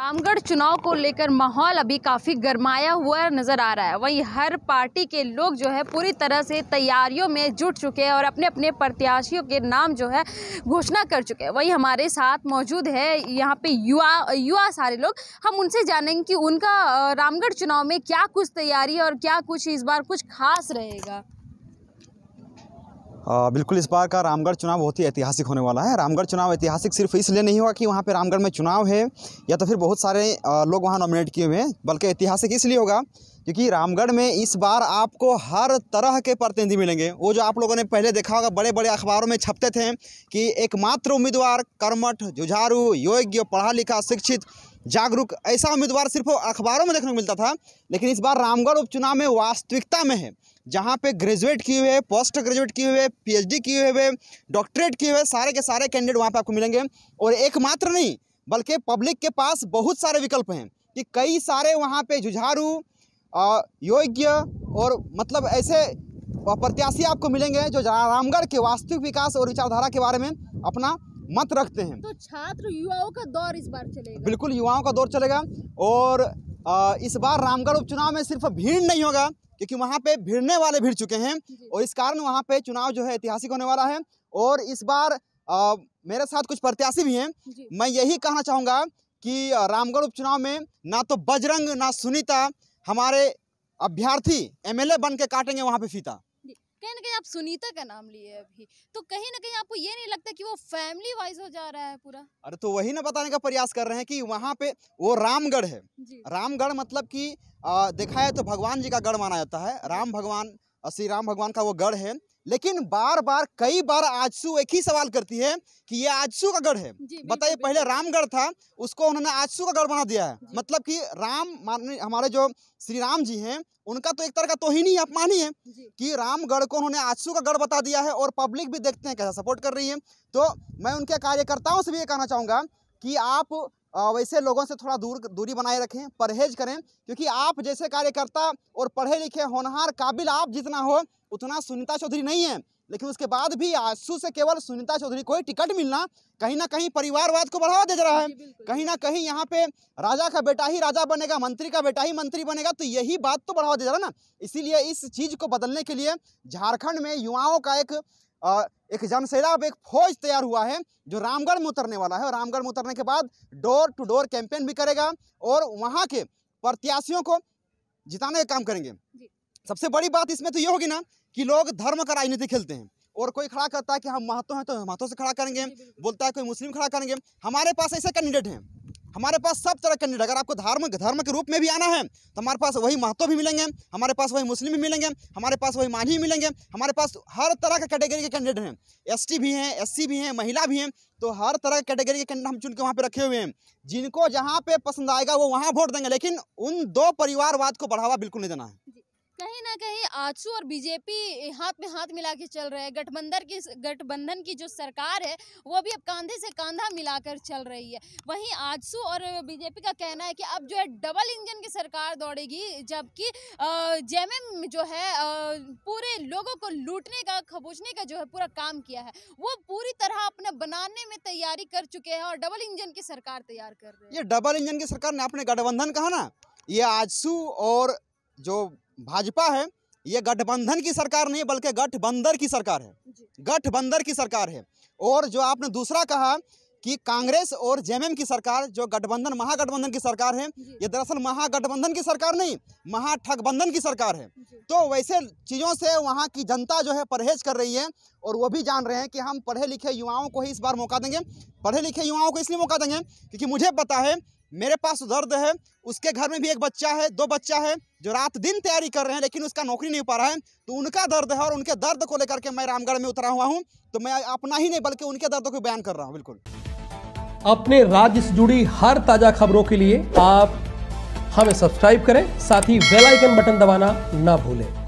रामगढ़ चुनाव को लेकर माहौल अभी काफ़ी गरमाया हुआ नज़र आ रहा है वहीं हर पार्टी के लोग जो है पूरी तरह से तैयारियों में जुट चुके हैं और अपने अपने प्रत्याशियों के नाम जो है घोषणा कर चुके हैं वहीं हमारे साथ मौजूद है यहाँ पे युवा युवा सारे लोग हम उनसे जानेंगे कि उनका रामगढ़ चुनाव में क्या कुछ तैयारी और क्या कुछ इस बार कुछ खास रहेगा बिल्कुल इस बार का रामगढ़ चुनाव बहुत ही ऐतिहासिक होने वाला है रामगढ़ चुनाव ऐतिहासिक सिर्फ इसलिए नहीं होगा कि वहाँ पर रामगढ़ में चुनाव है या तो फिर बहुत सारे लोग वहाँ नॉमिनेट किए हुए हैं बल्कि ऐतिहासिक इसलिए होगा क्योंकि रामगढ़ में इस बार आपको हर तरह के प्रतिनिधि मिलेंगे वो जो आप लोगों ने पहले देखा होगा बड़े बड़े अखबारों में छपते थे कि एकमात्र उम्मीदवार कर्मठ जुझारू योग्य पढ़ा लिखा शिक्षित जागरूक ऐसा उम्मीदवार सिर्फ अखबारों में देखने को मिलता था लेकिन इस बार रामगढ़ उपचुनाव में वास्तविकता में है जहाँ पे ग्रेजुएट किए हुए पोस्ट ग्रेजुएट किए हुए पीएचडी किए हुए डॉक्टरेट किए हुए सारे के सारे कैंडिडेट वहाँ पे आपको मिलेंगे और एकमात्र नहीं बल्कि पब्लिक के पास बहुत सारे विकल्प हैं कि कई सारे वहाँ पे जुझारू योग्य और मतलब ऐसे प्रत्याशी आपको मिलेंगे जो रामगढ़ के वास्तविक विकास और विचारधारा के बारे में अपना मत रखते हैं तो छात्र युवाओं का दौर इस बार चलेगा बिल्कुल युवाओं का दौर चलेगा और इस बार रामगढ़ उपचुनाव में सिर्फ भीड़ नहीं होगा क्योंकि वहाँ पे भिड़ने वाले भिड़ चुके हैं और इस कारण वहाँ पे चुनाव जो है ऐतिहासिक होने वाला है और इस बार आ, मेरे साथ कुछ प्रत्याशी भी हैं मैं यही कहना चाहूँगा कि रामगढ़ उपचुनाव में ना तो बजरंग ना सुनीता हमारे अभ्यर्थी एमएलए बन के काटेंगे वहाँ पे फीता कहीं ना कहीं आप सुनीता का नाम लिए अभी तो कहीं ना कहीं आपको ये नहीं लगता कि वो फैमिली वाइज हो जा रहा है पूरा अरे तो वही ना बताने का प्रयास कर रहे हैं कि वहाँ पे वो रामगढ़ है रामगढ़ मतलब कि देखा है तो भगवान जी का गढ़ माना जाता है राम भगवान श्री राम भगवान का वो गढ़ है लेकिन बार बार कई बार आजसू एक ही सवाल करती है कि ये आजसू का गढ़ है बताइए पहले रामगढ़ था उसको उन्होंने आजसू का गढ़ बना दिया है मतलब कि राम हमारे जो श्री राम जी हैं उनका तो एक तरह का तो ही नहीं अपमान ही है कि रामगढ़ को उन्होंने आजसू का गढ़ बता दिया है और पब्लिक भी देखते हैं कैसा सपोर्ट कर रही है तो मैं उनके कार्यकर्ताओं से भी ये कहना चाहूँगा कि आप वैसे लोगों से थोड़ा दूर दूरी बनाए रखें परहेज करें क्योंकि आप जैसे कार्यकर्ता और पढ़े लिखे होनहार काबिल आप जितना हो उतना सुनीता चौधरी नहीं है लेकिन उसके बाद भी आंसू से केवल सुनीता चौधरी को ही टिकट मिलना कहीं ना कहीं परिवारवाद को बढ़ावा दे रहा है कहीं ना कहीं यहाँ पे राजा का बेटा ही राजा बनेगा मंत्री का बेटा ही मंत्री बनेगा तो यही बात तो बढ़ावा दे रहा है ना इसीलिए इस चीज़ को बदलने के लिए झारखंड में युवाओं का एक आ, एक जनसैलाब एक फौज तैयार हुआ है जो रामगढ़ में उतरने वाला है और रामगढ़ में उतरने के बाद डोर टू डोर कैंपेन भी करेगा और वहाँ के प्रत्याशियों को जिताने का काम करेंगे सबसे बड़ी बात इसमें तो ये होगी ना कि लोग धर्म का राजनीति खेलते हैं और कोई खड़ा करता है कि हम महत्व हैं तो हम से खड़ा करेंगे बोलता है कोई मुस्लिम खड़ा करेंगे हमारे पास ऐसे कैंडिडेट हैं हमारे पास सब तरह के कैंडिडेट अगर आपको धर्म धर्म के रूप में भी आना है तो हमारे पास वही महत्व भी मिलेंगे हमारे पास वही मुस्लिम भी मिलेंगे हमारे पास वही मानी भी मिलेंगे हमारे पास हर तरह के कैटेगरी के कैंडिडेट हैं एस भी हैं एस भी हैं महिला भी हैं तो हर तरह के कैटेगरी के कैंडिडेट हम चुन के वहाँ पर रखे हुए हैं जिनको जहाँ पे पसंद आएगा वो वहाँ वोट देंगे लेकिन उन दो परिवारवाद को बढ़ावा बिल्कुल नहीं देना है कहीं ना कहीं आजसू और बीजेपी हाथ में हाथ मिला के चल रहे हैं गठबंधन की गठबंधन की जो सरकार है वो भी अब कांधे से कांधा मिलाकर चल रही है वहीं आजसू और बीजेपी का कहना है कि अब जो है डबल इंजन की सरकार दौड़ेगी जबकि जेएमएम जो है पूरे लोगों को लूटने का खबोचने का जो है पूरा काम किया है वो पूरी तरह अपने बनाने में तैयारी कर चुके हैं और डबल इंजन की सरकार तैयार कर रहे हैं ये डबल इंजन की सरकार ने अपने गठबंधन कहा ना ये आजसू और जो भाजपा है ये गठबंधन की सरकार नहीं बल्कि गठबंधन की सरकार है गठबंधन की सरकार है और जो आपने दूसरा कहा कि कांग्रेस और जेएमएम की सरकार जो गठबंधन महागठबंधन की सरकार है ये दरअसल महागठबंधन की सरकार नहीं महाठगबंधन की सरकार है तो वैसे चीज़ों से वहाँ की जनता जो है परहेज कर रही है और वो भी जान रहे हैं कि हम पढ़े लिखे युवाओं को ही इस बार मौका देंगे पढ़े लिखे युवाओं को इसलिए मौका देंगे क्योंकि मुझे पता है मेरे पास दर्द है उसके घर में भी एक बच्चा है दो बच्चा है जो रात दिन तैयारी कर रहे हैं लेकिन उसका नौकरी नहीं पा रहा है तो उनका दर्द है और उनके दर्द को लेकर के मैं रामगढ़ में उतरा हुआ हूँ तो मैं अपना ही नहीं बल्कि उनके दर्द को बयान कर रहा हूँ बिल्कुल अपने राज्य से जुड़ी हर ताजा खबरों के लिए आप हमें सब्सक्राइब करें साथ ही बेल आइकन बटन दबाना ना भूलें